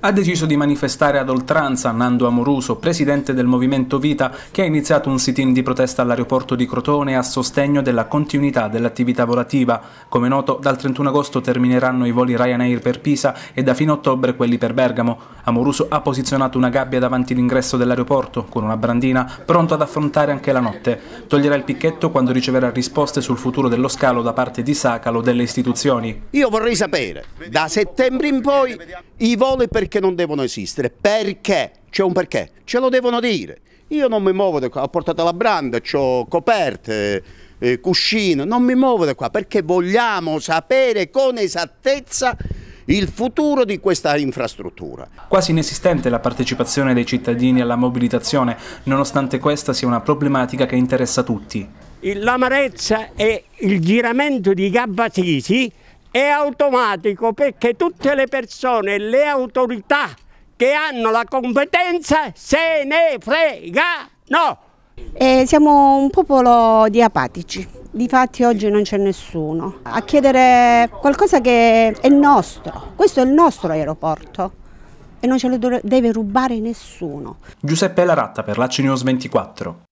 ha deciso di manifestare ad oltranza Nando Amoruso, presidente del Movimento Vita, che ha iniziato un sit-in di protesta all'aeroporto di Crotone a sostegno della continuità dell'attività volativa. Come noto, dal 31 agosto termineranno i voli Ryanair per Pisa e da fine ottobre quelli per Bergamo. Amoruso ha posizionato una gabbia davanti l'ingresso dell'aeroporto, con una brandina, pronto ad affrontare anche la notte. Toglierà il picchetto quando riceverà risposte sul futuro dello scalo da parte di Sacalo delle istituzioni. Io vorrei sapere, da settembre in poi, i voli per perché non devono esistere. Perché? C'è un perché. Ce lo devono dire. Io non mi muovo da qua, ho portato la branda, ho coperte, eh, cuscino, non mi muovo da qua perché vogliamo sapere con esattezza il futuro di questa infrastruttura. Quasi inesistente la partecipazione dei cittadini alla mobilitazione, nonostante questa sia una problematica che interessa tutti. L'amarezza è il giramento di gabbatiti è automatico perché tutte le persone le autorità che hanno la competenza se ne fregano. Eh, siamo un popolo di apatici. Difatti oggi non c'è nessuno a chiedere qualcosa che è nostro. Questo è il nostro aeroporto e non ce lo deve rubare nessuno. Giuseppe Laratta per la News 24.